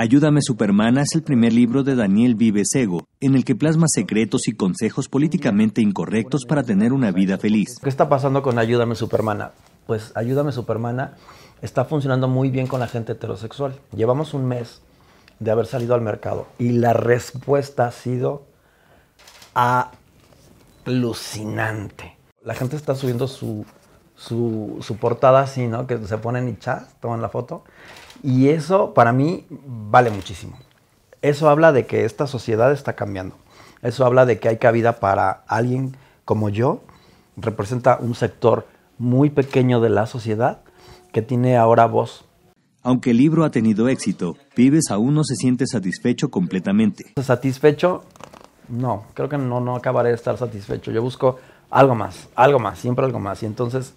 Ayúdame Supermana es el primer libro de Daniel Vives Ego, en el que plasma secretos y consejos políticamente incorrectos para tener una vida feliz. ¿Qué está pasando con Ayúdame Supermana? Pues Ayúdame Supermana está funcionando muy bien con la gente heterosexual. Llevamos un mes de haber salido al mercado y la respuesta ha sido alucinante. La gente está subiendo su su, portada así, ¿no? Que se ponen y chas, toman la foto. Y eso para mí vale muchísimo. Eso habla de que esta sociedad está cambiando. Eso habla de que hay cabida para alguien como yo. Representa un sector muy pequeño de la sociedad que tiene ahora voz. Aunque el libro ha tenido éxito, Pibes aún no se siente satisfecho completamente. ¿Satisfecho? No, creo que no, no acabaré de estar satisfecho. Yo busco algo más, algo más, siempre algo más. Y entonces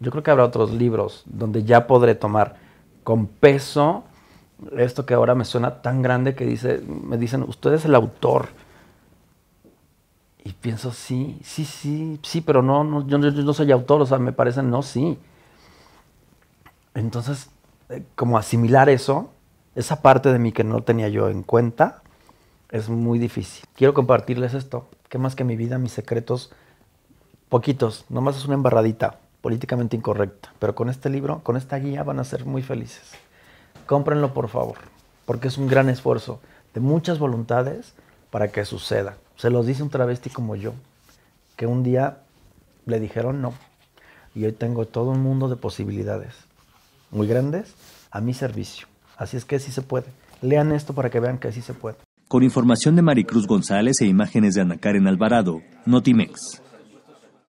yo creo que habrá otros libros donde ya podré tomar con peso esto que ahora me suena tan grande que me dicen, usted es el autor. Y pienso, sí, sí, sí, sí, pero no, yo, no soy autor, o sea, me parece no, sí. Entonces, eh, como asimilar eso, esa parte de mí que no tenía yo en cuenta, es muy difícil. Quiero compartirles esto, que más que mi vida, mis secretos, poquitos, nomás es una embarradita políticamente incorrecta, pero con este libro, con esta guía van a ser muy felices. Cómprenlo por favor, porque es un gran esfuerzo de muchas voluntades para que suceda. Se los dice un travesti como yo, que un día le dijeron no, y hoy tengo todo un mundo de posibilidades, muy grandes, a mi servicio. Así es que sí se puede. Lean esto para que vean que sí se puede. Con información de Maricruz González e imágenes de Ana Karen Alvarado, Notimex.